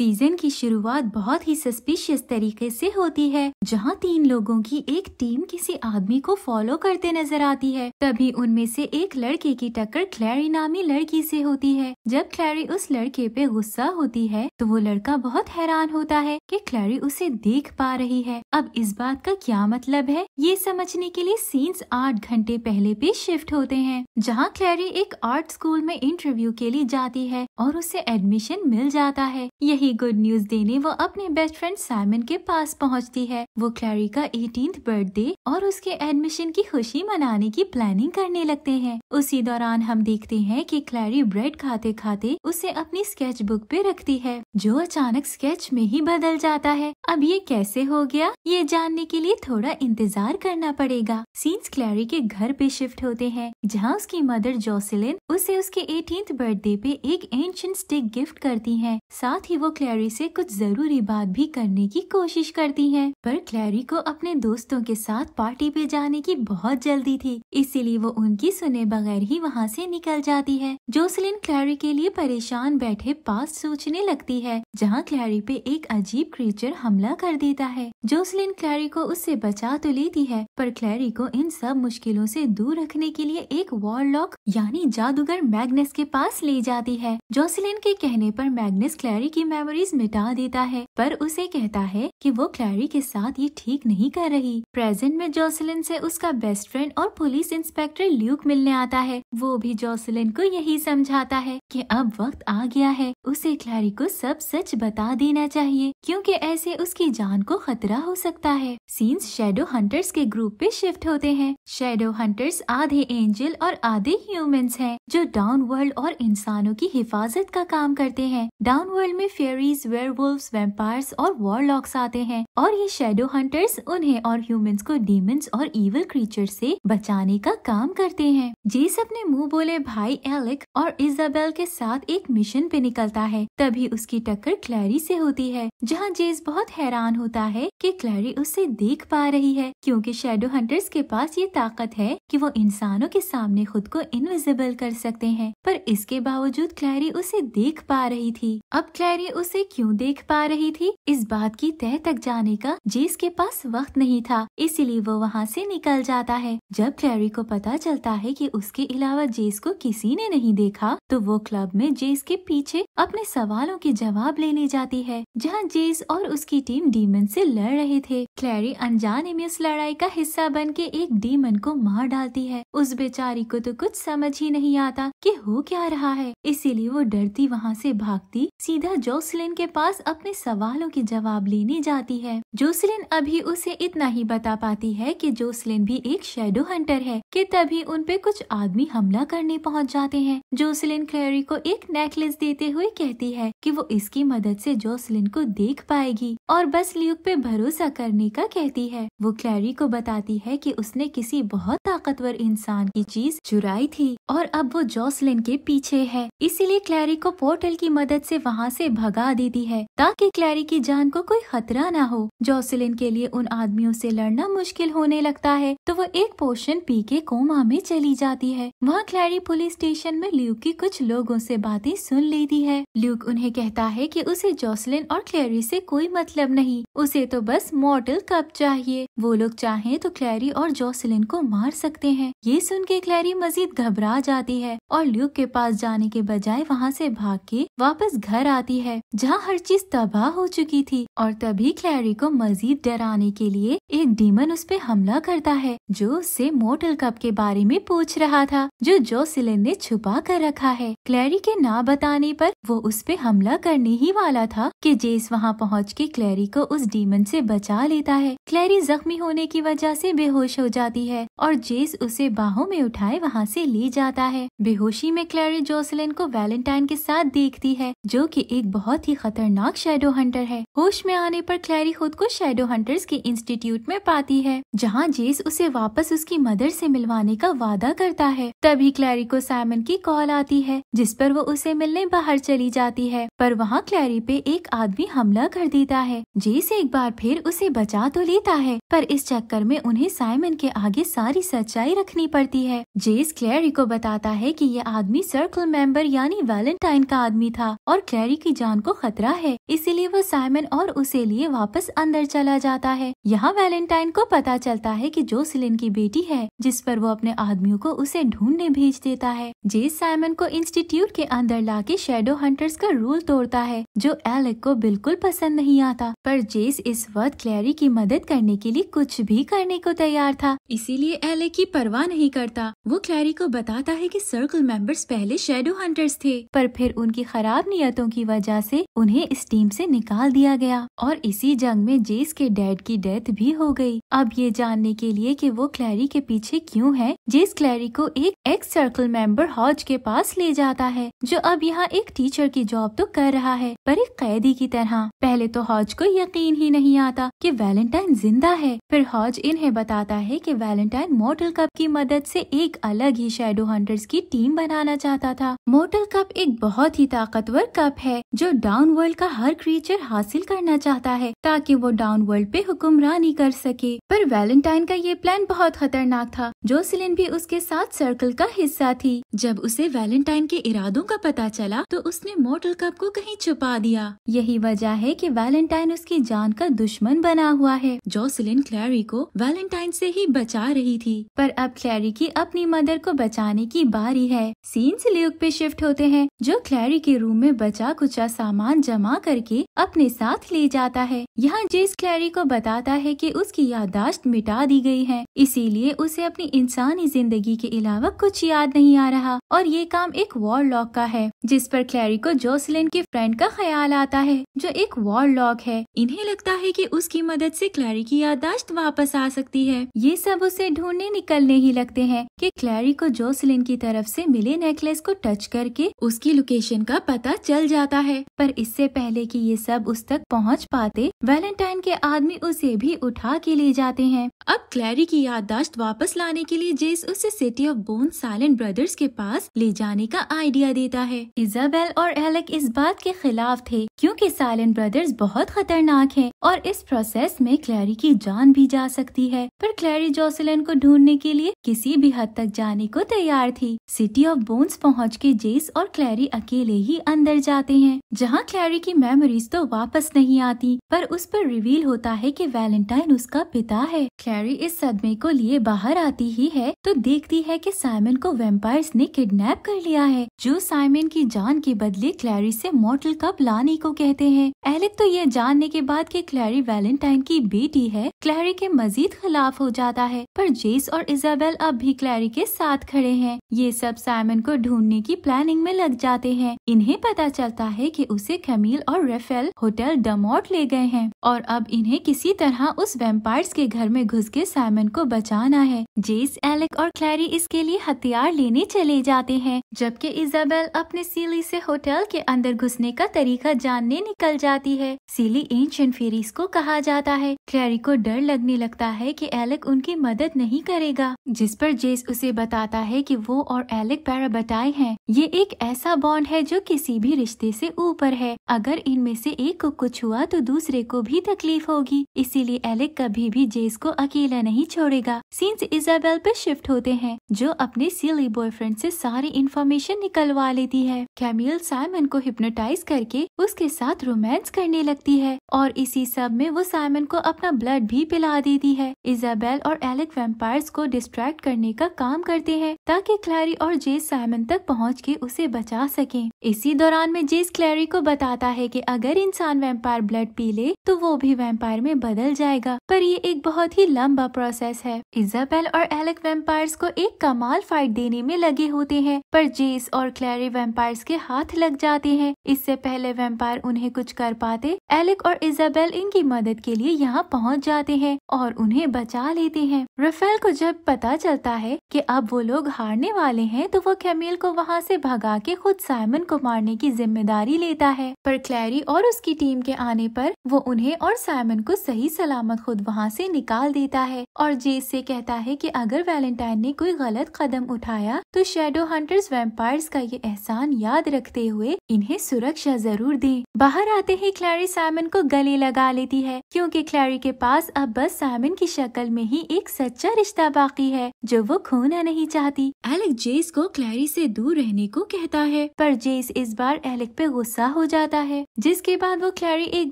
season की शुरुआत बहुत ही सस्पिशियस तरीके से होती है जहां तीन लोगों की एक टीम किसी आदमी को फॉलो करते नजर आती है तभी उनमें से एक लड़के की टक्कर क्लैरी नामी लड़की से होती है जब क्लैरी उस लड़के पे गुस्सा होती है तो वो लड़का बहुत हैरान होता है कि क्लैरी उसे देख पा रही है अब इस बात का क्या मतलब है ये समझने के लिए सीन्स आठ घंटे पहले पे शिफ्ट होते हैं जहाँ क्लैरी एक आर्ट स्कूल में इंटरव्यू के लिए जाती है और उसे एडमिशन मिल जाता है यही की गुड न्यूज देने वो अपने बेस्ट फ्रेंड साइमन के पास पहुंचती है वो क्लैरी का एटीन बर्थडे और उसके एडमिशन की खुशी मनाने की प्लानिंग करने लगते हैं उसी दौरान हम देखते हैं कि क्लैरी ब्रेड खाते खाते उसे अपनी स्केच बुक पे रखती है जो अचानक स्केच में ही बदल जाता है अब ये कैसे हो गया ये जानने के लिए थोड़ा इंतजार करना पड़ेगा सीन्स क्लैरी के घर पे शिफ्ट होते हैं जहाँ उसकी मदर जोसिलिन उसे उसके एटीन बर्थडे पे एक एंशन स्टिक गिफ्ट करती है साथ ही वो क्लैरी से कुछ जरूरी बात भी करने की कोशिश करती है पर क्लैरी को अपने दोस्तों के साथ पार्टी पे जाने की बहुत जल्दी थी इसीलिए वो उनकी सुने बगैर ही वहाँ से निकल जाती है जोसलिन क्लैरी के लिए परेशान बैठे पास सोचने लगती है जहाँ क्लैरी पे एक अजीब क्रीचर हमला कर देता है जोसलिन क्लैरी को उससे बचा तो लेती है पर क्लैरी को इन सब मुश्किलों से दूर रखने के लिए एक वॉरलॉक यानी जादूगर मैग्नेस के पास ले जाती है जोसलिन के कहने पर मैग्नेस क्लैरी की मैग मेमोरीज मिटा देता है पर उसे कहता है कि वो क्लैरी के साथ ये ठीक नहीं कर रही प्रेजेंट में जोसलिन से उसका बेस्ट फ्रेंड और पुलिस इंस्पेक्टर ल्यूक मिलने आता है वो भी जोसलिन को यही समझाता है कि अब वक्त आ गया है उसे क्लैरी को सब सच बता देना चाहिए क्योंकि ऐसे उसकी जान को खतरा हो सकता है सीन्स शेडो हंटर्स के ग्रुप पे शिफ्ट होते हैं शेडो हंटर्स आधे एंजल और आधे ह्यूमंस हैं जो डाउन वर्ल्ड और इंसानों की हिफाजत का काम करते हैं डाउन वर्ल्ड में fairies werewolves vampire vampires और वॉरलॉक्स आते हैं और ये शेडो हंटर्स उन्हें और ह्यूमंस को डीमंस और इवल क्रीचर से बचाने का काम करते हैं जेस अपने मुंह बोले भाई एलिक और इजाबेल के साथ एक मिशन पे निकलता है तभी उसकी टक्कर क्लैरी से होती है जहाँ जेस बहुत हैरान होता है कि क्लैरी उसे देख पा रही है क्योंकि शेडो हंटर्स के पास ये ताकत है कि वो इंसानों के सामने खुद को इनविजिबल कर सकते हैं पर इसके बावजूद क्लैरी उसे देख पा रही थी अब क्लैरी उसे क्यों देख पा रही थी थी इस बात की तय तक जाने का जेस के पास वक्त नहीं था इसीलिए वो वहाँ से निकल जाता है जब क्लैरी को पता चलता है कि उसके अलावा जेस को किसी ने नहीं देखा तो वो क्लब में जेस के पीछे अपने सवालों के जवाब लेने जाती है जहाँ जेस और उसकी टीम डीमन से लड़ रहे थे क्लैरी अनजाने में उस लड़ाई का हिस्सा बन के एक डीमन को मार डालती है उस बेचारी को तो कुछ समझ ही नहीं आता कि हो क्या रहा है इसीलिए वो डरती वहाँ से भागती सीधा जोसलिन के पास अपने सवाल सवालों के जवाब लेने जाती है जोसलिन अभी उसे इतना ही बता पाती है कि जोसलिन भी एक शेडो हंटर है कि तभी उन पे कुछ आदमी हमला करने पहुंच जाते हैं जोसलिन क्लेरी को एक नेकलेस देते हुए कहती है कि वो इसकी मदद से जोसलिन को देख पाएगी और बस ल्यूक पे भरोसा करने का कहती है वो क्लैरी को बताती है कि उसने किसी बहुत ताकतवर इंसान की चीज चुराई थी और अब वो जोसलिन के पीछे है इसीलिए क्लैरी को पोर्टल की मदद ऐसी वहाँ ऐसी भगा देती है ताकि क्लैरी हैरी की जान को कोई खतरा ना हो जोसलिन के लिए उन आदमियों से लड़ना मुश्किल होने लगता है तो वो एक पोर्शन पी के कोमा में चली जाती है वहाँ क्लैरी पुलिस स्टेशन में ल्यूक की कुछ लोगों से बातें सुन लेती है ल्यूक उन्हें कहता है कि उसे जोसलिन और क्लैरी से कोई मतलब नहीं उसे तो बस मॉडल कप चाहिए वो लोग चाहें तो क्लैरी और जोसलिन को मार सकते हैं ये सुन के क्लैरी मजीद घबरा जाती है और ल्यूक के पास जाने के बजाय वहाँ से भाग के वापस घर आती है जहाँ हर चीज तबाह हो चुकी थी और तभी क्लैरी को मजीद डराने के लिए एक डीमन उस पर हमला करता है जो उससे मोटल कप के बारे में पूछ रहा था जो जोसिलिन ने छुपा कर रखा है क्लैरी के ना बताने पर वो उस पर हमला करने ही वाला था कि जेस वहाँ पहुँच के क्लैरी को उस डीमन से बचा लेता है क्लैरी जख्मी होने की वजह से बेहोश हो जाती है और जेस उसे बाहों में उठाए वहाँ से ले जाता है बेहोशी में क्लैरी जोसलिन को वैलेंटाइन के साथ देखती है जो कि एक बहुत ही खतरनाक शेडो हंटर हंटर है होश में आने पर क्लैरी खुद को शेडो हंटर्स के इंस्टीट्यूट में पाती है जहाँ जेस उसे वापस उसकी मदर से मिलवाने का वादा करता है तभी क्लैरी को सैमन की कॉल आती है जिस पर वो उसे मिलने बाहर चली जाती है पर वहाँ क्लैरी पे एक आदमी हमला कर देता है जेस एक बार फिर उसे बचा तो लेता है पर इस चक्कर में उन्हें साइमन के आगे सारी सच्चाई रखनी पड़ती है जेस क्लैरी को बताता है कि ये आदमी सर्कल मेंबर यानी वैलेंटाइन का आदमी था और क्लैरी की जान को खतरा है इसीलिए वो साइमन और उसे लिए वापस अंदर चला जाता है यहाँ वैलेंटाइन को पता चलता है कि जोसलिन की बेटी है जिस पर वो अपने आदमियों को उसे ढूंढने भेज देता है जेस साइमन को इंस्टीट्यूट के अंदर लाके शेडो हंटर्स का रूल तोड़ता है जो एलेक को बिल्कुल पसंद नहीं आता पर जेस इस वक्त क्लैरी की मदद करने के लिए कुछ भी करने को तैयार था इसीलिए एलेक की परवाह नहीं करता वो क्लैरी को बताता है की सर्कल मेंबर्स पहले शेडो हंटर्स थे पर फिर उनकी खराब नियतों की वजह से उन्हें इस टीम से निकाल निकाल दिया गया और इसी जंग में जेस के डैड की डेथ भी हो गई अब ये जानने के लिए कि वो क्लैरी के पीछे क्यों है जेस क्लैरी को एक एक्स सर्कल मेंबर हॉज के पास ले जाता है जो अब यहाँ एक टीचर की जॉब तो कर रहा है पर एक कैदी की तरह पहले तो हॉज को यकीन ही नहीं आता की वैलेंटाइन जिंदा है फिर हॉज इन्हें बताता है की वैलेंटाइन मोटल कप की मदद ऐसी एक अलग ही शेडो हंटर्स की टीम बनाना चाहता था मोटल कप एक बहुत ही ताकतवर कप है जो डाउन वर्ल्ड का हर क्रीचर पावर हासिल करना चाहता है ताकि वो डाउन वर्ल्ड पे हुक्मरानी कर सके पर वैलेंटाइन का ये प्लान बहुत खतरनाक था जोसिलिन भी उसके साथ सर्कल का हिस्सा थी जब उसे वैलेंटाइन के इरादों का पता चला तो उसने मॉडल कप को कहीं छुपा दिया यही वजह है कि वैलेंटाइन उसकी जान का दुश्मन बना हुआ है जोसिलिन क्लैरी को वैलेंटाइन से ही बचा रही थी पर अब क्लैरी की अपनी मदर को बचाने की बारी है सीन्स ल्यूक पे शिफ्ट होते हैं जो क्लैरी के रूम में बचा कुचा सामान जमा करके अब अपने साथ ले जाता है यहाँ जेस क्लैरी को बताता है कि उसकी याददाश्त मिटा दी गई है इसीलिए उसे अपनी इंसानी जिंदगी के अलावा कुछ याद नहीं आ रहा और ये काम एक लॉक का है जिस पर क्लैरी को जोसलिन के फ्रेंड का ख्याल आता है जो एक लॉक है इन्हें लगता है की उसकी मदद ऐसी क्लैरी की याददाश्त वापस आ सकती है ये सब उसे ढूंढने निकलने ही लगते है की क्लैरी को जोसलिन की तरफ ऐसी मिले नेकलेस को टच करके उसकी लोकेशन का पता चल जाता है पर इससे पहले कि ये सब सब उस तक पहुंच पाते वैलेंटाइन के आदमी उसे भी उठा के ले जाते हैं अब क्लैरी की याददाश्त वापस लाने के लिए जेस उसे City of Bone Silent Brothers के पास ले जाने का आइडिया देता है इजाबेल और एलेक इस बात के खिलाफ थे क्योंकि साइलेंट ब्रदर्स बहुत खतरनाक हैं और इस प्रोसेस में क्लैरी की जान भी जा सकती है पर क्लैरी जोसेलन को ढूंढने के लिए किसी भी हद तक जाने को तैयार थी सिटी ऑफ बोन्स पहुँच के जेस और क्लैरी अकेले ही अंदर जाते हैं जहाँ क्लैरी की मेमोरीज तो तो वापस नहीं आती पर उस पर रिवील होता है कि वैलेंटाइन उसका पिता है क्लैरी इस सदमे को लिए बाहर आती ही है तो देखती है कि साइमन को वेम्पायर्स ने किडनैप कर लिया है जो साइमन की जान के बदले क्लैरी से मॉटल कप लाने को कहते हैं एलिक तो यह जानने के बाद कि क्लैरी वैलेंटाइन की बेटी है क्लैरी के मजीद खिलाफ हो जाता है पर जेस और इजाबेल अब भी क्लैरी के साथ खड़े हैं ये सब साइमन को ढूंढने की प्लानिंग में लग जाते हैं इन्हें पता चलता है की उसे खमील और रेफेल होटल डमोट ले गए हैं और अब इन्हें किसी तरह उस वेम्पायर्स के घर में घुस के साइमन को बचाना है जेस एलेक और क्लैरी इसके लिए हथियार लेने चले जाते हैं जबकि इजाबेल अपने सीली से होटल के अंदर घुसने का तरीका जानने निकल जाती है सीली एंशियन फेरीज को कहा जाता है क्लैरी को डर लगने लगता है की एलेक उनकी मदद नहीं करेगा जिस पर जेस उसे बताता है की वो और एलेक बटाए है ये एक ऐसा बॉन्ड है जो किसी भी रिश्ते से ऊपर है अगर इनमें से एक को कुछ हुआ तो दूसरे को भी तकलीफ होगी इसीलिए एलेक कभी भी जेस को अकेला नहीं छोड़ेगा सीन्स इजाबेल पर शिफ्ट होते हैं जो अपने सिली बॉयफ्रेंड से सारी इन्फॉर्मेशन निकलवा लेती है कैमिल साइमन को हिप्नोटाइज करके उसके साथ रोमांस करने लगती है और इसी सब में वो साइमन को अपना ब्लड भी पिला देती है इजाबेल और एलेक वेम्पायर को डिस्ट्रैक्ट करने का काम करते हैं ताकि क्लैरी और जेस साइमन तक पहुँच के उसे बचा सके इसी दौरान में जेस क्लैरी को बताता है की अगर इन इंसान वैम्पायर ब्लड पी ले तो वो भी वैम्पायर में बदल जाएगा पर ये एक बहुत ही लंबा प्रोसेस है इजाबेल और एलेक वैम्पायर्स को एक कमाल फाइट देने में लगे होते हैं पर जेस और क्लैरी वैम्पायर्स के हाथ लग जाते हैं इससे पहले वैम्पायर उन्हें कुछ कर पाते एलेक और इजाबेल इनकी मदद के लिए यहाँ पहुँच जाते हैं और उन्हें बचा लेते हैं रफेल को जब पता चलता है की अब वो लोग हारने वाले है तो वो कैमिल को वहाँ ऐसी भगा के खुद साइमन को मारने की जिम्मेदारी लेता है पर क्लैरी और उस की टीम के आने पर वो उन्हें और साइमन को सही सलामत खुद वहाँ से निकाल देता है और जेस से कहता है कि अगर वैलेंटाइन ने कोई गलत कदम उठाया तो शेडो हंटर्स वेम्पायर का ये एहसान याद रखते हुए इन्हें सुरक्षा जरूर दे बाहर आते ही क्लैरी साइमन को गले लगा लेती है क्यूँकी क्लैरी के पास अब बस साइमन की शक्ल में ही एक सच्चा रिश्ता बाकी है जो वो खोना नहीं चाहती एलेक जेस को क्लैरी ऐसी दूर रहने को कहता है पर जेस इस बार एलेक पे गुस्सा हो जाता है जिसके बाद बाद वो खिलाड़ी एक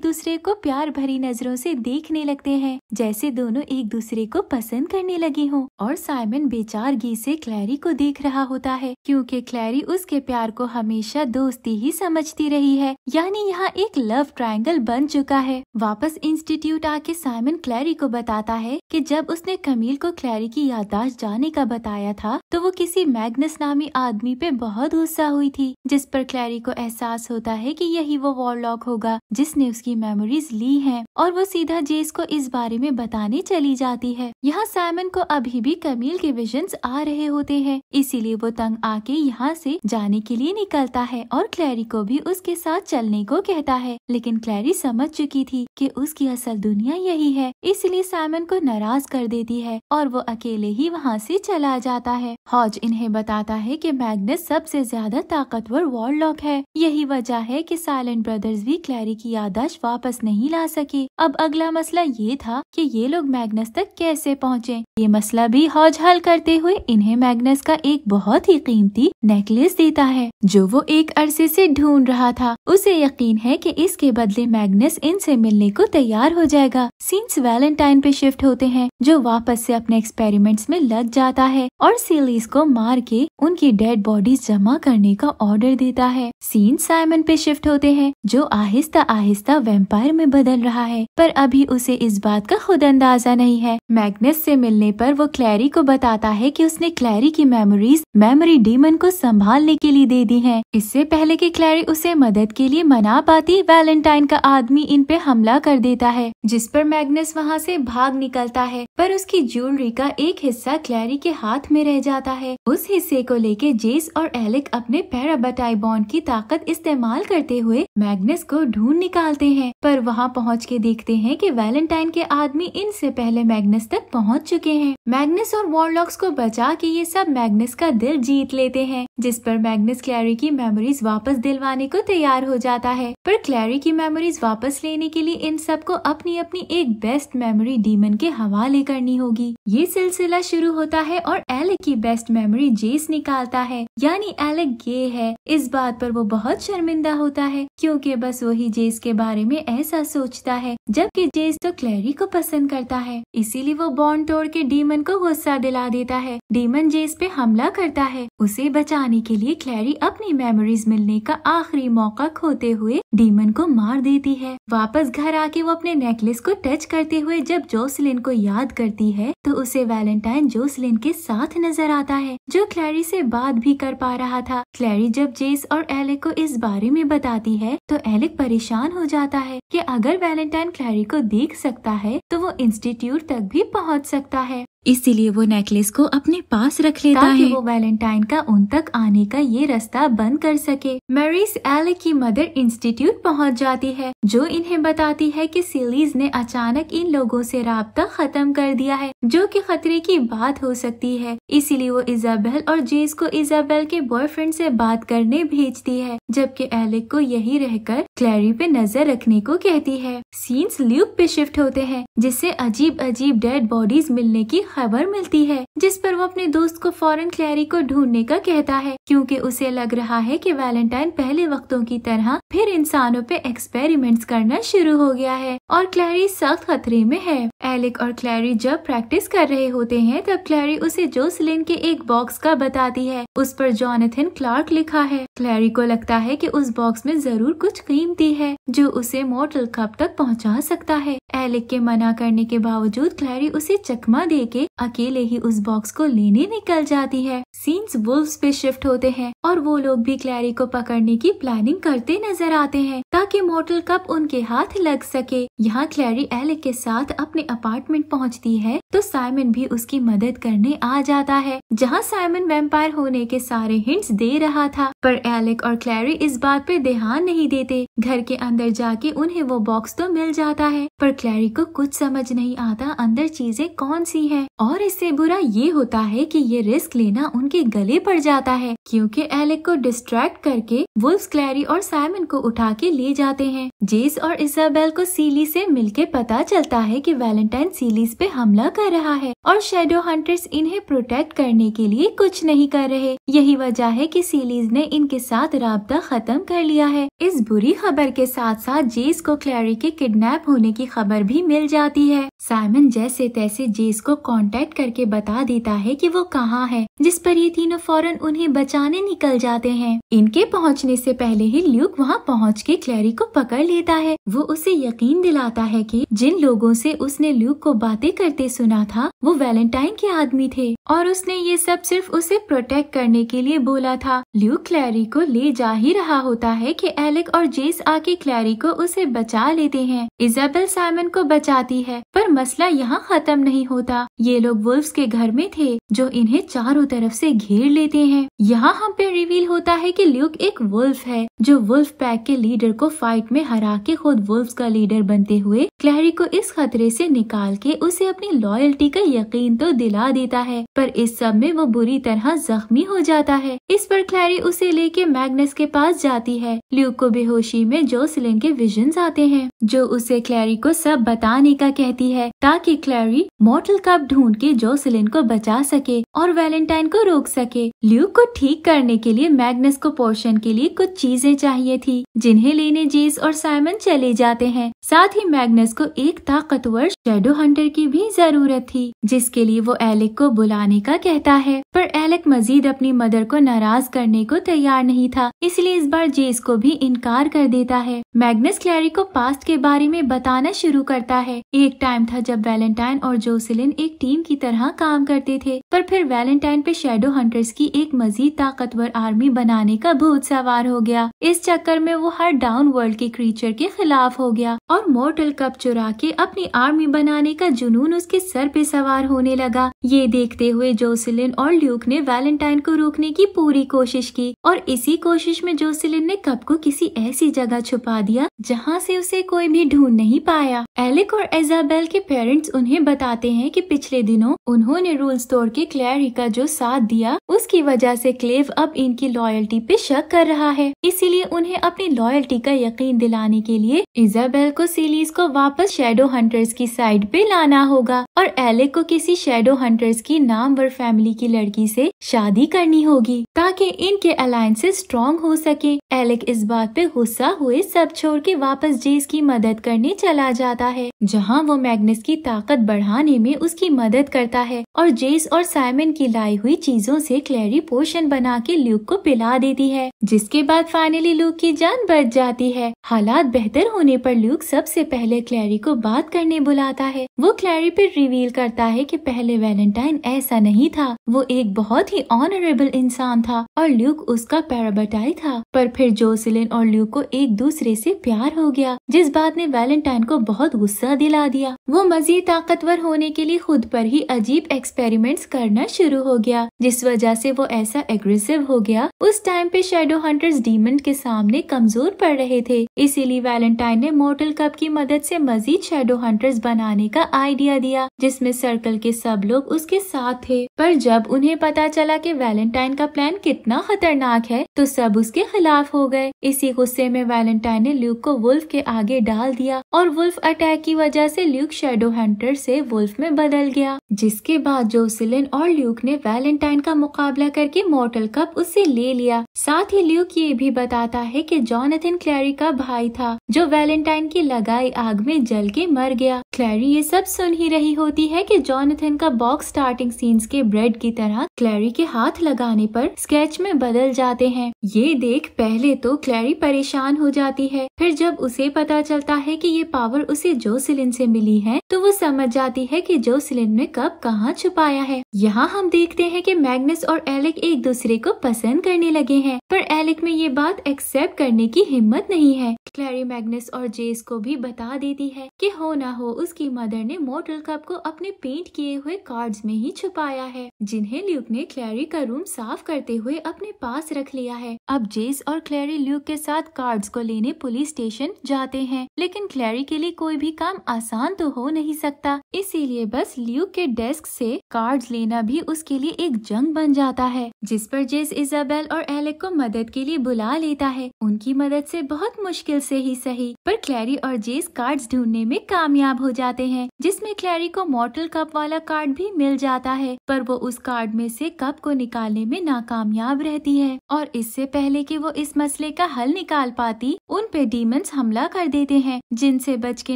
दूसरे को प्यार भरी नजरों से देखने लगते हैं जैसे दोनों एक दूसरे को पसंद करने लगे हों और साइमन बेचारगी से क्लैरी को देख रहा होता है क्योंकि क्लैरी उसके प्यार को हमेशा दोस्ती ही समझती रही है यानी यहाँ एक लव ट्रायंगल बन चुका है वापस इंस्टीट्यूट आके साइमन क्लैरी को बताता है कि जब उसने कमील को क्लैरी की याददाश्त जाने का बताया था तो वो किसी मैग्नस नामी आदमी पे बहुत गुस्सा हुई थी जिस पर क्लैरी को एहसास होता है कि यही वो वॉरलॉक होगा जिसने उसकी मेमोरीज ली हैं और वो सीधा जेस को इस बारे में बताने चली जाती है यहाँ सैमन को अभी भी कमील के विजन आ रहे होते हैं इसीलिए वो तंग आके यहाँ से जाने के लिए निकलता है और क्लैरी को भी उसके साथ चलने को कहता है लेकिन क्लैरी समझ चुकी थी की उसकी असल दुनिया यही है इसलिए सैमन को नाराज कर देती है और वो अकेले ही वहाँ ऐसी चला जाता है हॉज इन्हें बताता है कि मैग्नस सबसे ज्यादा ताकतवर वॉरलॉक है यही वजह है कि साइलेंट ब्रदर्स भी क्लैरी की यादाश्त वापस नहीं ला सके अब अगला मसला ये था कि ये लोग मैग्नस तक कैसे पहुँचे ये मसला भी हॉज हल करते हुए इन्हें मैग्नस का एक बहुत ही कीमती नेकलेस देता है जो वो एक अरसे से ढूंढ रहा था उसे यकीन है कि इसके बदले मैग्नस इनसे मिलने को तैयार हो जाएगा सीन्स वैलेंटाइन पे शिफ्ट होते हैं जो वापस से अपने एक्सपेरिमेंट्स में लग जाता है और सीलीज को मार के उनकी डेड बॉडीज जमा करने का ऑर्डर देता है सीन साइमन पे शिफ्ट होते हैं जो आहिस्ता आहिस्ता वेम्पायर में बदल रहा है पर अभी उसे इस बात का खुद अंदाजा नहीं है मैग्नस से मिलने पर वो क्लैरी को बताता है कि उसने क्लैरी की मेमोरीज मेमोरी डीमन को संभालने के लिए दे दी है इससे पहले कि क्लैरी उसे मदद के लिए मना पाती वैलेंटाइन का आदमी इन पे हमला कर देता है जिस पर मैग्नस वहाँ से भाग निकलता है पर उसकी ज्वेलरी का एक हिस्सा क्लैरी के हाथ में रह जाता है उस हिस्से को लेके जेस और एलिक अपने पैराबटाई बॉन्ड की ताकत इस्तेमाल करते हुए मैग्नस को ढूंढ निकालते हैं पर वहाँ पहुँच के देखते हैं कि वैलेंटाइन के आदमी इनसे पहले मैग्नस तक पहुँच चुके हैं मैग्नस और वॉरलॉक्स को बचा के ये सब मैग्नस का दिल जीत लेते हैं जिस पर मैग्नस क्लैरी की मेमोरीज वापस दिलवाने को तैयार हो जाता है पर क्लैरी की मेमोरीज वापस लेने के लिए इन सबको अपनी अपनी एक बेस्ट मेमोरी डीमन के हवाले करनी होगी ये सिलसिला शुरू होता है और एलेक की बेस्ट मेमोरी जेस निकालता है यानी एलेक गे है इस बात पर वो बहुत शर्मिंदा होता है क्योंकि बस वही जेस के बारे में ऐसा सोचता है जबकि जेस तो क्लैरी को पसंद करता है इसीलिए वो बॉन्ड तोड़ के डीमन को गुस्सा दिला देता है डीमन जेस पे हमला करता है उसे बचाने के लिए क्लैरी अपनी मेमोरीज मिलने का आखिरी मौका खोते हुए डीमन को मार देती है वापस घर आके वो अपने नेकलेस को टच करते हुए जब जोसलिन को याद करती है तो उसे वैलेंटाइन जोसलिन के साथ नजर आता है जो क्लैरी से बात भी कर पा रहा था क्लैरी जब जेस और एलेक को इस बारे में बताती है तो एलेक परेशान हो जाता है कि अगर वैलेंटाइन क्लैरी को देख सकता है तो वो इंस्टीट्यूट तक भी पहुँच सकता है इसीलिए वो नेकलेस को अपने पास रख लेता ताकि है वो वैलेंटाइन का उन तक आने का ये रास्ता बंद कर सके मैरिस एल की मदर इंस्टीट्यूट पहुंच जाती है जो इन्हें बताती है कि सीलीज ने अचानक इन लोगों से रबता खत्म कर दिया है जो कि खतरे की बात हो सकती है इसीलिए वो इजाबेल और जेस को इजाबेल के बॉयफ्रेंड ऐसी बात करने भेजती है जबकि एलिक को यही रहकर क्लैरी पे नजर रखने को कहती है सीन्स ल्यूक पे शिफ्ट होते हैं जिससे अजीब अजीब डेड बॉडीज मिलने की खबर मिलती है जिस पर वो अपने दोस्त को फॉरन क्लैरी को ढूंढने का कहता है क्योंकि उसे लग रहा है कि वैलेंटाइन पहले वक्तों की तरह फिर इंसानों पे एक्सपेरिमेंट्स करना शुरू हो गया है और क्लैरी सख्त खतरे में है एलिक और क्लैरी जब प्रैक्टिस कर रहे होते हैं तब क्लैरी उसे जोसलिन के एक बॉक्स का बताती है उस पर जॉनथिन क्लार्क लिखा है क्लैरी को लगता है की उस बॉक्स में जरूर कुछ कीमती है जो उसे मोटल कप तक पहुँचा सकता है एलिक के मना करने के बावजूद क्लैरी उसे चकमा दे के करके अकेले ही उस बॉक्स को लेने निकल जाती है सीन्स वुल्फ पे शिफ्ट होते हैं और वो लोग भी क्लैरी को पकड़ने की प्लानिंग करते नजर आते हैं કે મોર્טל કપ ઉનકે હાથ લગ સકે યહ ક્લેરી એલેક કે સાથ અપને એપાર્ટમેન્ટ પહોંચતી હૈ તો સાયમન ભી ઉસકી મદદ કરને આ જાતા હૈ જહાં સાયમન વેમ્પાયર હોને કે سارے હિન્ટ્સ દે રહા થા પર એલેક ઓર ક્લેરી ઇસ બાત પે દેખાન નહીં દેતે ઘર કે અંદર જાકે ઉन्हे વો બોક્સ તો મિલ જાતા હૈ પર ક્લેરી કો કુછ સમજ નહીં આતા અંદર ચીજે કонસી હૈ ઓર ઇસે બુરા યે હોતા હૈ કે યે રિસ્ક લેના ઉનકે ગલે પર જાતા હૈ ક્યોકી એલેક કો ડિસ્ટ્રેક્ટ કરકે વુલ્ફ ક્લેરી ઓર સાયમન કો ઉઠાકે लिए जाते हैं जेस और इसाबेल को सीली से मिलके पता चलता है कि वैलेंटाइन सीलीज पे हमला कर रहा है और शेडो हंटर्स इन्हें प्रोटेक्ट करने के लिए कुछ नहीं कर रहे यही वजह है कि सीलीज ने इनके साथ रबता खत्म कर लिया है इस बुरी खबर के साथ साथ जेस को क्लैरी के किडनैप होने की खबर भी मिल जाती है साइमन जैसे तैसे जेस को कॉन्टेक्ट करके बता देता है की वो कहाँ है जिस पर ये तीनों फौरन उन्हें बचाने निकल जाते हैं इनके पहुँचने ऐसी पहले ही ल्यूक वहाँ पहुँच के क्लैरी मैरी को पकड़ लेता है वो उसे यकीन दिलाता है कि जिन लोगों से उसने ल्यूक को बातें करते सुना था वो वैलेंटाइन के आदमी थे और उसने ये सब सिर्फ उसे प्रोटेक्ट करने के लिए बोला था ल्यू क्लैरी को ले जा ही रहा होता है कि एलेक और जेस आके क्लैरी को उसे बचा लेते हैं इजाबेल साइमन को बचाती है पर मसला यहाँ खत्म नहीं होता ये लोग वुल्फ्स के घर में थे जो इन्हें चारों तरफ से घेर लेते हैं यहाँ हम पे रिवील होता है कि ल्यूक एक वुल्फ है जो वुल्फ पैक के लीडर को फाइट में हरा के खुद वुल्फ का लीडर बनते हुए क्लैरी को इस खतरे से निकाल के उसे अपनी लॉयल्टी का यकीन तो दिला देता है पर इस सब में वो बुरी तरह जख्मी हो जाता है इस पर क्लैरी उसे लेके मैग्नस के पास जाती है ल्यूक को बेहोशी में जोसलिन के विजन आते हैं जो उसे क्लैरी को सब बताने का कहती है ताकि क्लैरी मोटल कप ढूंढ के जोसलिन को बचा सके और वैलेंटाइन को रोक सके ल्यूक को ठीक करने के लिए मैग्नस को पोर्शन के लिए कुछ चीजें चाहिए थी जिन्हें लेने जेस और साइमन चले जाते हैं साथ ही मैग्नस को एक ताकतवर शेडो हंटर की भी जरूरत थी जिसके लिए वो एलिक को बुलाने का कहता है पर एलेक मजीद अपनी मदर को नाराज करने को तैयार नहीं था इसलिए इस बार जेस को भी इनकार कर देता है मैग्नस क्लैरी को पास्ट के बारे में बताना शुरू करता है एक टाइम था जब वैलेंटाइन और जोसिलिन एक टीम की तरह काम करते थे पर फिर वैलेंटाइन पे शेडो हंटर्स की एक मजीद ताकतवर आर्मी बनाने का भूत सवार हो गया इस चक्कर में वो हर डाउन वर्ल्ड के क्रीचर के खिलाफ हो गया और मोर्टल कप चुरा के अपनी आर्मी बनाने का जुनून उसके सर पे सवार सवार होने लगा ये देखते हुए जोसिलिन और ल्यूक ने वैलेंटाइन को रोकने की पूरी कोशिश की और इसी कोशिश में जोसिलिन ने कप को किसी ऐसी जगह छुपा दिया जहाँ से उसे कोई भी ढूंढ नहीं पाया एलिक और एजाबेल के पेरेंट्स उन्हें बताते हैं कि पिछले दिनों उन्होंने रूल्स तोड़ के क्लैरी का जो साथ दिया उसकी वजह से क्लेव अब इनकी लॉयल्टी पे शक कर रहा है इसीलिए उन्हें अपनी लॉयल्टी का यकीन दिलाने के लिए इजाबेल को सीरीज को वापस शेडो हंटर्स की साइड पे लाना होगा और एलिक आपको किसी शेडो हंटर्स की नामवर फैमिली की लड़की से शादी करनी होगी ताकि इनके अलायसेज स्ट्रॉन्ग हो सके एलेक इस बात पे गुस्सा हुए सब छोड़ के वापस जेस की मदद करने चला जाता है जहाँ वो मैग्नस की ताकत बढ़ाने में उसकी मदद करता है और जेस और साइमन की लाई हुई चीजों से क्लैरी पोशन बना के ल्यूक को पिला देती है जिसके बाद फाइनली ल्यूक की जान बच जाती है हालात बेहतर होने पर ल्यूक सबसे पहले क्लैरी को बात करने बुलाता है वो क्लैरी पे रिवील करता है की पहले वेलेंटाइन ऐसा नहीं था वो एक बहुत ही ऑनरेबल इंसान था और ल्यूक उसका पैराबटाई था पर फिर जोसलिन और ल्यू को एक दूसरे से प्यार हो गया जिस बात ने वैलेंटाइन को बहुत गुस्सा दिला दिया वो मजीद ताकतवर होने के लिए खुद पर ही अजीब एक्सपेरिमेंट्स करना शुरू हो गया जिस वजह से वो ऐसा एग्रेसिव हो गया उस टाइम पे शेडो हंटर्स डीमन के सामने कमजोर पड़ रहे थे इसीलिए वैलेंटाइन ने मोटल कप की मदद से मजीद शेडो हंटर्स बनाने का आइडिया दिया जिसमे सर्कल के सब लोग उसके साथ थे पर जब उन्हें पता चला की वैलेंटाइन का प्लान कितना खतरनाक है तो सब उसके खिलाफ तरफ हो गए इसी गुस्से में वैलेंटाइन ने ल्यूक को वुल्फ के आगे डाल दिया और वुल्फ अटैक की वजह से ल्यूक शेडो हंटर से वुल्फ में बदल गया जिसके बाद जोसिलिन और ल्यूक ने वैलेंटाइन का मुकाबला करके मोटल कप उससे ले लिया साथ ही ल्यूक ये भी बताता है कि जॉनथन क्लैरी का भाई था जो वैलेंटाइन की लगाई आग में जल के मर गया क्लैरी ये सब सुन ही रही होती है कि जॉनथन का बॉक्स स्टार्टिंग सीन्स के ब्रेड की तरह क्लैरी के हाथ लगाने पर स्केच में बदल जाते हैं ये देख पहले पहले तो क्लैरी परेशान हो जाती है फिर जब उसे पता चलता है कि ये पावर उसे जोसिलिन से मिली है तो वो समझ जाती है कि जोसिलिन ने कब कहाँ छुपाया है यहाँ हम देखते हैं कि मैग्नस और एलिक एक दूसरे को पसंद करने लगे हैं पर एलिक में ये बात एक्सेप्ट करने की हिम्मत नहीं है क्लैरी मैग्नस और जेस को भी बता देती है की हो ना हो उसकी मदर ने मोटल कप को अपने पेंट किए हुए कार्ड में ही छुपाया है जिन्हें ल्यूक ने क्लैरी का रूम साफ करते हुए अपने पास रख लिया है अब जेस और क्लैरी ल्यूक के साथ कार्ड्स को लेने पुलिस स्टेशन जाते हैं लेकिन क्लैरी के लिए कोई भी काम आसान तो हो नहीं सकता इसीलिए बस ल्यूक के डेस्क से कार्ड्स लेना भी उसके लिए एक जंग बन जाता है जिस पर जेस इजाबेल और एलेक को मदद के लिए बुला लेता है उनकी मदद से बहुत मुश्किल से ही सही पर क्लैरी और जेस कार्ड्स ढूंढने में कामयाब हो जाते हैं जिसमें क्लैरी को मॉटल कप वाला कार्ड भी मिल जाता है पर वो उस कार्ड में से कप को निकालने में नाकामयाब रहती है और इससे पहले कि वो इस मसले का हल निकाल पाती उन पे डीमंस हमला कर देते हैं जिनसे बच के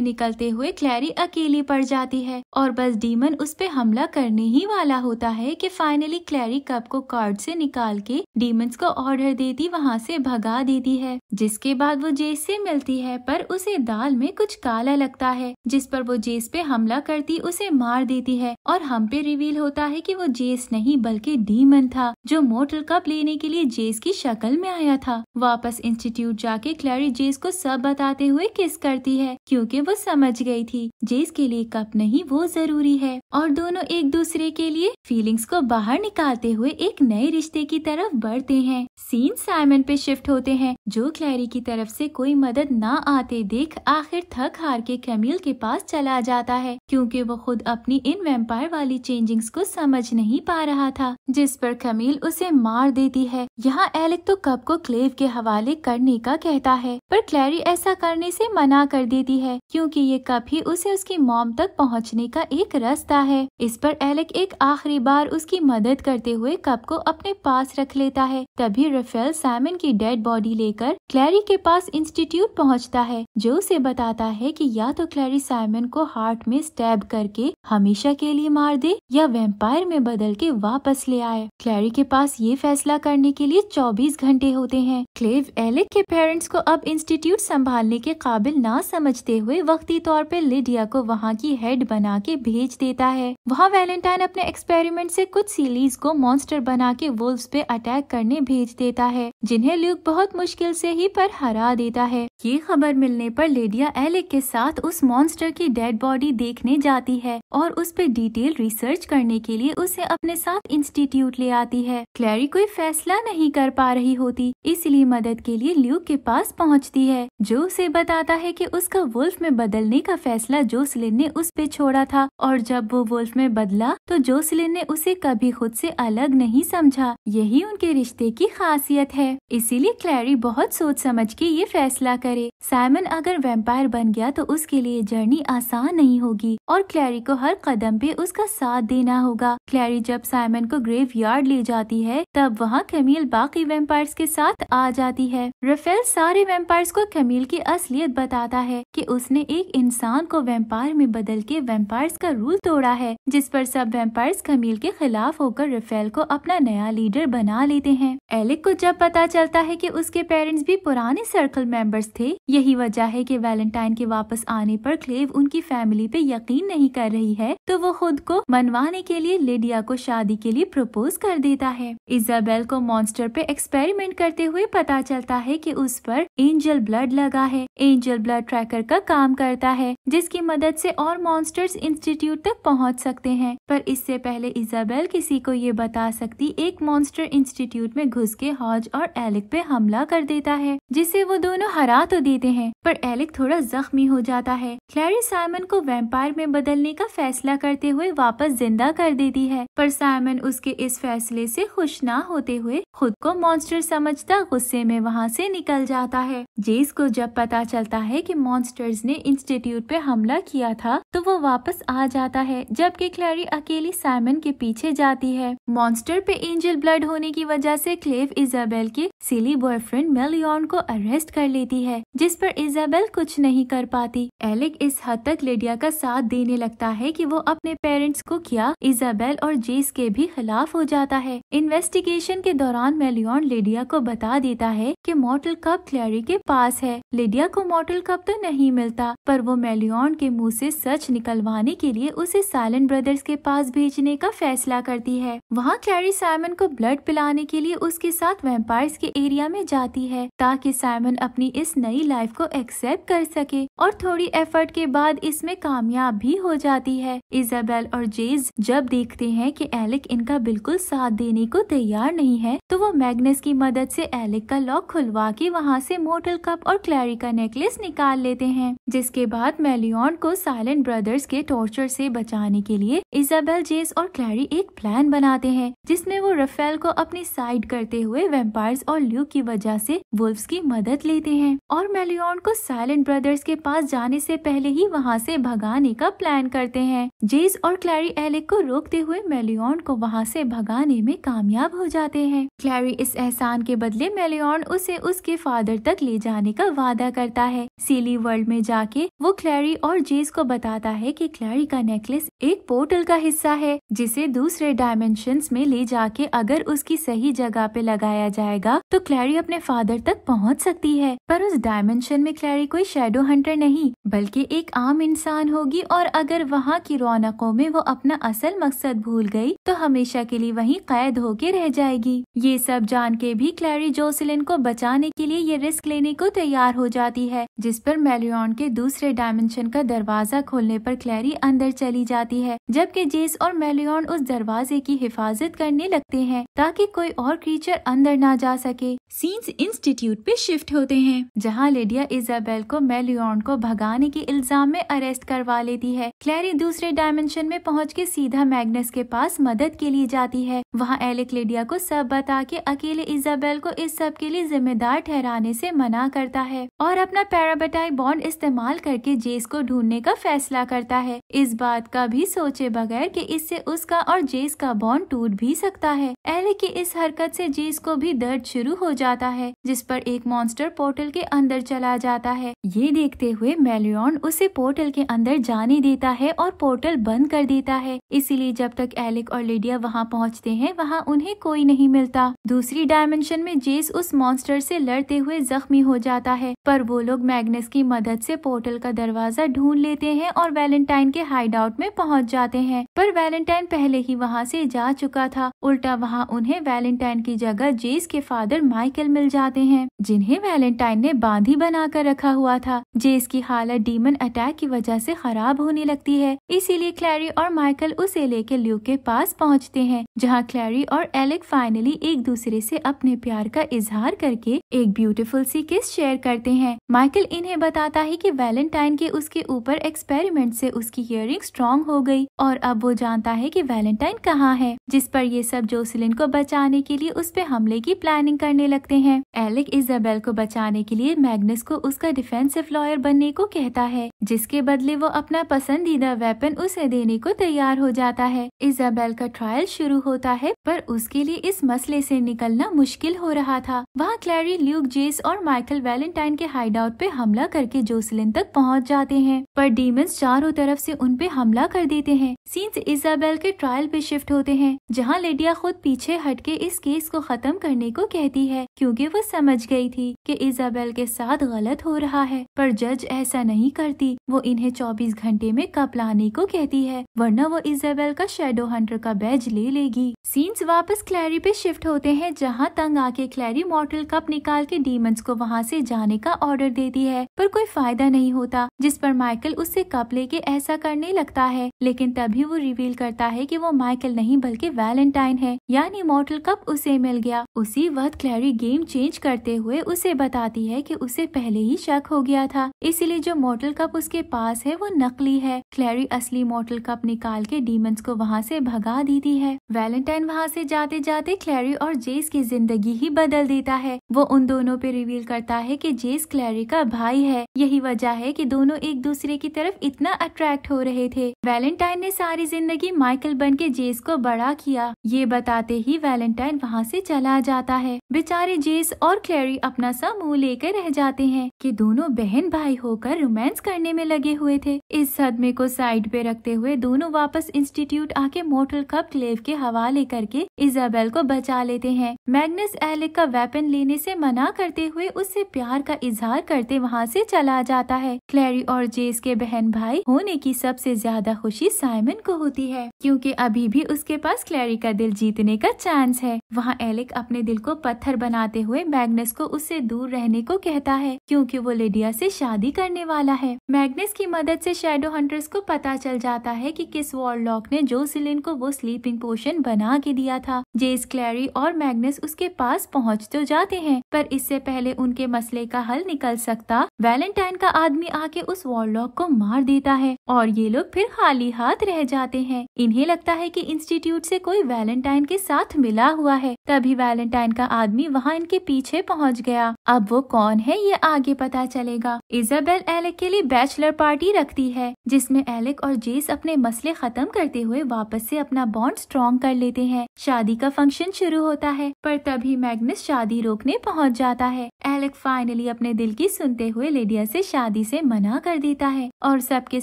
निकलते हुए क्लैरी अकेली पड़ जाती है और बस डीमन उस पे हमला करने ही वाला होता है कि फाइनली क्लैरी कप को कार्ड से निकाल के डीमंस को ऑर्डर देती वहाँ से भगा देती है जिसके बाद वो जेस से मिलती है पर उसे दाल में कुछ काला लगता है जिस पर वो जेस पे हमला करती उसे मार देती है और हम पे रिवील होता है की वो जेस नहीं बल्कि डीमन था जो मोटल कप लेने के लिए जेस की शक्ल में आया था वापस इंस्टीट्यूट जाके क्लैरी जेस को सब बताते हुए किस करती है क्योंकि वो समझ गई थी जेस के लिए कप नहीं वो जरूरी है और दोनों एक दूसरे के लिए फीलिंग्स को बाहर निकालते हुए एक नए रिश्ते की तरफ बढ़ते हैं सीन साइमन पे शिफ्ट होते हैं जो क्लैरी की तरफ से कोई मदद ना आते देख आखिर थक हार के कैमिल के पास चला जाता है क्योंकि वो खुद अपनी इन वेम्पायर वाली चेंजिंग्स को समझ नहीं पा रहा था जिस पर कमील उसे मार देती है यहाँ एलिक तो कप को क्लेव के के हवाले करने का कहता है पर क्लैरी ऐसा करने से मना कर देती है क्योंकि ये कप ही उसे उसकी मॉम तक पहुंचने का एक रास्ता है इस पर एलेक एक आखिरी बार उसकी मदद करते हुए कप को अपने पास रख लेता है तभी रफेल सैमन की डेड बॉडी लेकर क्लैरी के पास इंस्टीट्यूट पहुँचता है जो उसे बताता है की या तो क्लैरी साइमन को हार्ट में स्टैब करके हमेशा के लिए मार दे या वेम्पायर में बदल के वापस ले आए क्लैरी के पास ये फैसला करने के लिए 24 घंटे होते हैं क्लेव एलिक के पेरेंट्स को अब इंस्टीट्यूट संभालने के काबिल ना समझते हुए वक्ती तौर पर लिडिया को वहाँ की हेड बना के भेज देता है वहाँ वैलेंटाइन अपने एक्सपेरिमेंट से कुछ सीलीज को मॉन्स्टर बना के वुल्फ्स पे अटैक करने भेज देता है जिन्हें ल्यूक बहुत मुश्किल से ही पर हरा देता है ये खबर मिलने पर लेडिया एलिक के साथ उस मॉन्स्टर की डेड बॉडी देखने जाती है और उस पर डिटेल रिसर्च करने के लिए उसे अपने साथ इंस्टीट्यूट ले आती है क्लैरी कोई फैसला नहीं कर पा रही होती इसलिए अपनी मदद के लिए ल्यूक के पास पहुंचती है जो उसे बताता है कि उसका वुल्फ में बदलने का फैसला जोसलिन ने उस पे छोड़ा था और जब वो वुल्फ में बदला तो जोसलिन ने उसे कभी खुद से अलग नहीं समझा यही उनके रिश्ते की खासियत है इसीलिए क्लैरी बहुत सोच समझ के ये फैसला करे साइमन अगर वेम्पायर बन गया तो उसके लिए जर्नी आसान नहीं होगी और क्लैरी को हर कदम पे उसका साथ देना होगा क्लैरी जब साइमन को ग्रेव यार्ड ले जाती है तब वहाँ कैमिल बाकी वेम्पायर्स के साथ आ जाती है रफेल सारे वेम्पायर को कमील की असलियत बताता है कि उसने एक इंसान को वेम्पायर में बदल के वेम्पायर का रूल तोड़ा है जिस पर सब वेम्पायर्स कमील के खिलाफ होकर रफेल को अपना नया लीडर बना लेते हैं एलिक को जब पता चलता है कि उसके पेरेंट्स भी पुराने सर्कल मेंबर्स थे यही वजह है कि वैलेंटाइन के वापस आने पर क्लेव उनकी फैमिली पे यकीन नहीं कर रही है तो वो खुद को मनवाने के लिए लेडिया को शादी के लिए प्रपोज कर देता है इजाबेल को मॉन्स्टर पे एक्सपेरिमेंट करते हुए पता पता चलता है कि उस पर एंजल ब्लड लगा है एंजल ब्लड ट्रैकर का काम करता है जिसकी मदद से और मॉन्स्टर्स इंस्टीट्यूट तक पहुंच सकते हैं पर इससे पहले इजाबेल किसी को ये बता सकती एक मॉन्स्टर इंस्टीट्यूट में घुस के हॉज और एलिक पे हमला कर देता है जिसे वो दोनों हरा तो देते हैं पर एलिक थोड़ा जख्मी हो जाता है क्लैरी साइमन को वेम्पायर में बदलने का फैसला करते हुए वापस जिंदा कर देती है पर साइमन उसके इस फैसले से खुश ना होते हुए खुद को मॉन्स्टर समझता गुस्से में वहाँ से निकल जाता है जेस को जब पता चलता है कि मॉन्स्टर्स ने इंस्टीट्यूट पे हमला किया था तो वो वापस आ जाता है जबकि क्लैरी अकेली साइमन के पीछे जाती है मॉन्स्टर पे एंजल ब्लड होने की वजह से क्लेव इजाबेल के सिली बॉयफ्रेंड मेलियॉन को अरेस्ट कर लेती है जिस पर इजाबेल कुछ नहीं कर पाती एलिक इस हद तक लेडिया का साथ देने लगता है की वो अपने पेरेंट्स को किया इजाबेल और जेस के भी खिलाफ हो जाता है इन्वेस्टिगेशन के दौरान दौरान मेलियन लेडिया को बता देता है कि मॉटल कप क्लैरी के पास है लेडिया को मॉटल कप तो नहीं मिलता पर वो मेलियन के मुंह से सच निकलवाने के लिए उसे साइलेंट ब्रदर्स के पास भेजने का फैसला करती है वहाँ क्लैरी साइमन को ब्लड पिलाने के लिए उसके साथ वेम्पायर्स के एरिया में जाती है ताकि साइमन अपनी इस नई लाइफ को एक्सेप्ट कर सके और थोड़ी एफर्ट के बाद इसमें कामयाब भी हो जाती है इजाबेल और जेज जब देखते हैं कि एलिक इनका बिल्कुल साथ देने को तैयार नहीं है तो वो मैग्नस की मदद से एलिक का लॉक खुलवा के वहाँ से मोटल कप और क्लैरी का नेकलेस निकाल लेते हैं जिसके बाद मेलियन को साइलेंट ब्रदर्स के टॉर्चर से बचाने के लिए इजाबेल जेस और क्लैरी एक प्लान बनाते हैं जिसमें वो रफेल को अपनी साइड करते हुए वेम्पायर और ल्यूक की वजह से वुल्फ्स की मदद लेते हैं और मेलियन को साइलेंट ब्रदर्स के पास जाने से पहले ही वहाँ से भगाने का प्लान करते हैं जेस और क्लैरी एलिक को रोकते हुए मेलियन को वहाँ से भगाने में कामयाब हो जाते हैं क्लैरी इस एहसान के बदले मेलियन उसे उसके फादर तक ले जाने का वादा करता है सीली वर्ल्ड में जाके वो क्लैरी और जेस को बताता है कि क्लैरी का नेकलेस एक पोर्टल का हिस्सा है जिसे दूसरे डायमेंशन में ले जाके अगर उसकी सही जगह पे लगाया जाएगा तो क्लैरी अपने फादर तक पहुँच सकती है पर उस डायमेंशन में क्लैरी कोई शेडो हंटर नहीं बल्कि एक आम इंसान होगी और अगर वहाँ की रौनकों में वो अपना असल मकसद भूल गयी तो हमेशा के लिए वही कैद होके रह जाएगी ये सब जान के भी क्लैरी जोसिलिन को बचाने के लिए ये रिस्क लेने को तैयार हो जाती है जिस पर मेलियन के दूसरे डायमेंशन का दरवाजा खोलने पर क्लैरी अंदर चली जाती है जबकि जेस और मेलियन उस दरवाजे की हिफाजत करने लगते हैं ताकि कोई और क्रीचर अंदर ना जा सके सीन्स इंस्टीट्यूट पे शिफ्ट होते हैं जहाँ लेडिया इजाबेल को मेलियन को भगाने के इल्जाम में अरेस्ट करवा लेती है क्लैरी दूसरे डायमेंशन में पहुँच के सीधा मैगनस के पास मदद के लिए जाती है वहाँ एलेक्लेडिया को सब बता कि अकेले इजाबेल को इस सब के लिए जिम्मेदार ठहराने से मना करता है और अपना पैराबेटाई बॉन्ड इस्तेमाल करके जेस को ढूंढने का फैसला करता है इस बात का भी सोचे बगैर कि इससे उसका और जेस का बॉन्ड टूट भी सकता है एले की इस हरकत से जेस को भी दर्द शुरू हो जाता है जिस पर एक मॉन्स्टर पोर्टल के अंदर चला जाता है ये देखते हुए मेलियन उसे पोर्टल के अंदर जाने देता है और पोर्टल बंद कर देता है इसीलिए जब तक एलिक और लिडिया वहाँ पहुँचते हैं वहाँ उन्हें कोई नहीं मिलता मिला दूसरी डायमेंशन में जेस उस मॉन्स्टर से लड़ते हुए जख्मी हो जाता है पर वो लोग मैग्नस की मदद से पोर्टल का दरवाजा ढूंढ लेते हैं और वैलेंटाइन के हाइड आउट में पहुंच जाते हैं पर वैलेंटाइन पहले ही वहां से जा चुका था उल्टा वहां उन्हें वैलेंटाइन की जगह जेस के फादर माइकल मिल जाते हैं जिन्हें वैलेंटाइन ने बांधी बनाकर रखा हुआ था जेस की हालत डीमन अटैक की वजह से खराब होने लगती है इसीलिए क्लैरी और माइकल उसे लेके ल्यूक के पास पहुँचते हैं जहाँ क्लैरी और एलेक फाइनली एक एक दूसरे से अपने प्यार का इजहार करके एक ब्यूटीफुल सी किस शेयर करते हैं माइकल इन्हें बताता है कि वैलेंटाइन के उसके ऊपर एक्सपेरिमेंट से उसकी हियरिंग स्ट्रॉन्ग हो गई और अब वो जानता है कि वैलेंटाइन कहाँ है जिस पर ये सब जोसलिन को बचाने के लिए उस पर हमले की प्लानिंग करने लगते है एलिक इजाबेल को बचाने के लिए मैग्नस को उसका डिफेंसिव लॉयर बनने को कहता है जिसके बदले वो अपना पसंदीदा वेपन उसे देने को तैयार हो जाता है इजाबेल का ट्रायल शुरू होता है पर उसके लिए इस मसले से निकलना मुश्किल हो रहा था वहाँ क्लैरी ल्यूक जेस और माइकल वैलेंटाइन के हाइड आउट पे हमला करके जोसलिन तक पहुँच जाते हैं पर डीमंस चारों तरफ से पे हमला कर देते हैं सीन्स इजाबेल के ट्रायल पे शिफ्ट होते हैं जहाँ लेडिया खुद पीछे हट के इस केस को खत्म करने को कहती है क्यूँकी वो समझ गयी थी की इजाबेल के साथ गलत हो रहा है पर जज ऐसा नहीं करती वो इन्हें चौबीस घंटे में कप लाने को कहती है वरना वो इजाबेल का शेडो हंटर का बैज ले लेगी सीन्स वापस क्लैरी पे शिफ्ट हो होते हैं जहाँ तंग आके क्लैरी मॉर्टल कप निकाल के डीमंस को वहाँ से जाने का ऑर्डर देती है पर कोई फायदा नहीं होता जिस पर माइकल उससे कप लेके ऐसा करने लगता है लेकिन तभी वो रिवील करता है कि वो माइकल नहीं बल्कि वैलेंटाइन है यानी मॉर्टल कप उसे मिल गया उसी वक्त क्लैरी गेम चेंज करते हुए उसे बताती है की उसे पहले ही शक हो गया था इसलिए जो मॉर्टल कप उसके पास है वो नकली है क्लैरी असली मॉर्टल कप निकाल के डीमंस को वहाँ ऐसी भगा देती है वैलेंटाइन वहाँ ऐसी जाते जाते क्लैरी और जेस की जिंदगी ही बदल देता है वो उन दोनों पे रिवील करता है कि जेस क्लैरी का भाई है यही वजह है कि दोनों एक दूसरे की तरफ इतना अट्रैक्ट हो रहे थे वैलेंटाइन ने सारी जिंदगी माइकल बन के जेस को बड़ा किया ये बताते ही वैलेंटाइन वहाँ से चला जाता है बेचारे जेस और क्लैरी अपना सा मुँह लेकर रह जाते हैं कि दोनों बहन भाई होकर रोमांस करने में लगे हुए थे इस सदमे को साइड पे रखते हुए दोनों वापस इंस्टीट्यूट आके मोटल कप क्लेव के हवाले करके इजाबेल को बचा ले लेते हैं मैग्नस एलिक का वेपन लेने से मना करते हुए उससे प्यार का इजहार करते वहाँ से चला जाता है क्लैरी और जेस के बहन भाई होने की सबसे ज्यादा खुशी साइमन को होती है क्योंकि अभी भी उसके पास क्लैरी का दिल जीतने का चांस है वहाँ एलिक अपने दिल को पत्थर बनाते हुए मैग्नस को उससे दूर रहने को कहता है क्योंकि वो लेडिया से शादी करने वाला है मैग्नस की मदद से शेडो हंटर्स को पता चल जाता है कि किस वॉरलॉक ने जोसिलिन को वो स्लीपिंग पोशन बना के दिया था जेस क्लैरी और और मैग्नस उसके पास पहुंच तो जाते हैं पर इससे पहले उनके मसले का हल निकल सकता वैलेंटाइन का आदमी आके उस वॉरलॉक को मार देता है और ये लोग फिर खाली हाथ रह जाते हैं इन्हें लगता है कि इंस्टीट्यूट से कोई वैलेंटाइन के साथ मिला हुआ है तभी वैलेंटाइन का आदमी वहाँ इनके पीछे पहुँच गया अब वो कौन है ये आगे पता चलेगा इजाबेल एलेक के लिए बैचलर पार्टी रखती है जिसमे एलेक और जेस अपने मसले खत्म करते हुए वापस ऐसी अपना बॉन्ड स्ट्रॉन्ग कर लेते हैं शादी का फंक्शन शुरू हो होता है पर तभी मैग्नस शादी रोकने पहुंच जाता है एलेक फाइनली अपने दिल की सुनते हुए लेडिया से शादी से मना कर देता है और सबके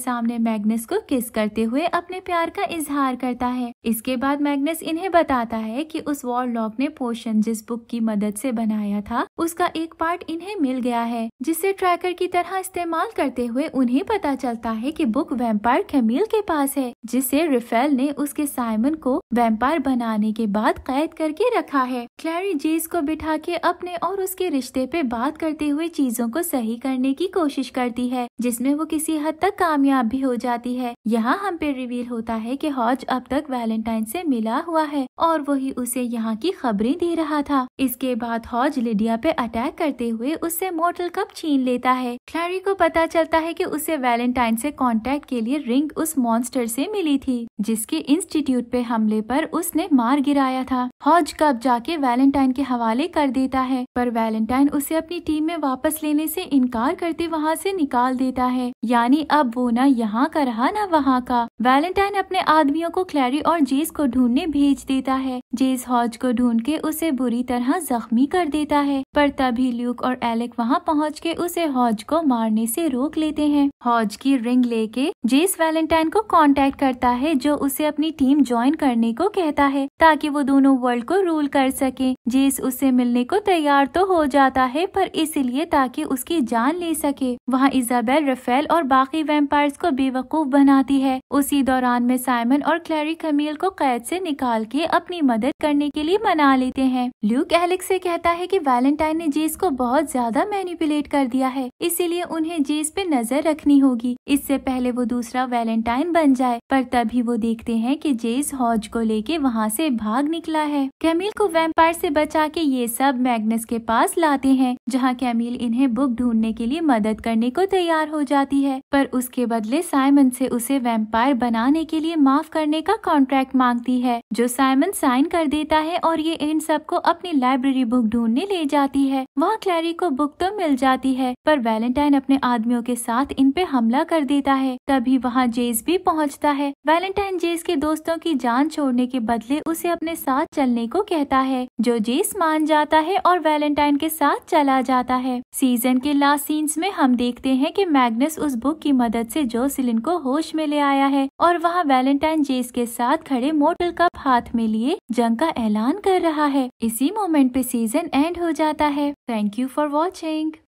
सामने मैग्नस को किस करते हुए अपने प्यार का इजहार करता है इसके बाद मैग्नस इन्हें बताता है कि उस लॉक ने पोषण जिस बुक की मदद से बनाया था उसका एक पार्ट इन्हें मिल गया है जिसे ट्रैकर की तरह इस्तेमाल करते हुए उन्हें पता चलता है की बुक वेम्पायर खमील के पास है जिसे रिफेल ने उसके साइमन को वेम्पायर बनाने के बाद कैद करके रख रखा है क्लैरी जेस को बिठा के अपने और उसके रिश्ते पे बात करते हुए चीजों को सही करने की कोशिश करती है जिसमें वो किसी हद तक कामयाब भी हो जाती है यहाँ हम पे रिवील होता है कि हॉज अब तक वैलेंटाइन से मिला हुआ है और वही उसे यहाँ की खबरें दे रहा था इसके बाद हॉज लिडिया पे अटैक करते हुए उससे मोटल कप छीन लेता है क्लैरी को पता चलता है की उसे वैलेंटाइन से कॉन्टेक्ट के लिए रिंग उस मॉन्स्टर से मिली थी जिसके इंस्टीट्यूट पे हमले पर उसने मार गिराया था हॉज कब जाके वैलेंटाइन के हवाले कर देता है पर वैलेंटाइन उसे अपनी टीम में वापस लेने से इनकार करते वहाँ से निकाल देता है यानी अब वो ना यहाँ का रहा ना वहाँ का वैलेंटाइन अपने आदमियों को क्लैरी और जेस को ढूंढने भेज देता है जेस हॉज को ढूंढ के उसे बुरी तरह जख्मी कर देता है पर तभी ल्यूक और एलेक वहां पहुंच के उसे हॉज को मारने से रोक लेते हैं हॉज की रिंग लेके जेस वैलेंटाइन को कांटेक्ट करता है जो उसे अपनी टीम ज्वाइन करने को कहता है ताकि वो दोनों वर्ल्ड को रूल कर सके जेस उससे मिलने को तैयार तो हो जाता है पर इसलिए ताकि उसकी जान ले सके वहाँ इजाबेल रफेल और बाकी वेम्पायर्स को बेवकूफ बनाती है उसी दौरान में साइमन और क्लैरी कमील को कैद से निकाल के अपनी मदद मदद करने के लिए मना लेते हैं ल्यूक एलेक्स से कहता है कि वैलेंटाइन ने जेस को बहुत ज्यादा मैनिपुलेट कर दिया है इसीलिए उन्हें जेस पे नजर रखनी होगी इससे पहले वो दूसरा वैलेंटाइन बन जाए पर तभी वो देखते हैं कि जेस हॉज को लेके वहाँ से भाग निकला है कैमिल को वैम्पायर से बचा के ये सब मैग्नस के पास लाते हैं जहाँ कैमिल इन्हें बुक ढूंढने के लिए मदद करने को तैयार हो जाती है पर उसके बदले साइमन से उसे वैम्पायर बनाने के लिए माफ करने का कॉन्ट्रैक्ट मांगती है जो साइमन साइन कर देता है और ये इन सबको अपनी लाइब्रेरी बुक ढूंढने ले जाती है वहाँ क्लैरी को बुक तो मिल जाती है पर वैलेंटाइन अपने आदमियों के साथ इन पे हमला कर देता है तभी वहाँ जेस भी पहुँचता है वैलेंटाइन जेस के दोस्तों की जान छोड़ने के बदले उसे अपने साथ चलने को कहता है जो जेस मान जाता है और वैलेंटाइन के साथ चला जाता है सीजन के लास्ट सीन्स में हम देखते हैं कि मैग्नस उस बुक की मदद से जोसिलिन को होश में ले आया है और वहाँ वैलेंटाइन जेस के साथ खड़े मोटल का हाथ में लिए जंग का ऐलान कर रहा है इसी मोमेंट पे सीजन एंड हो जाता है थैंक यू फॉर वॉचिंग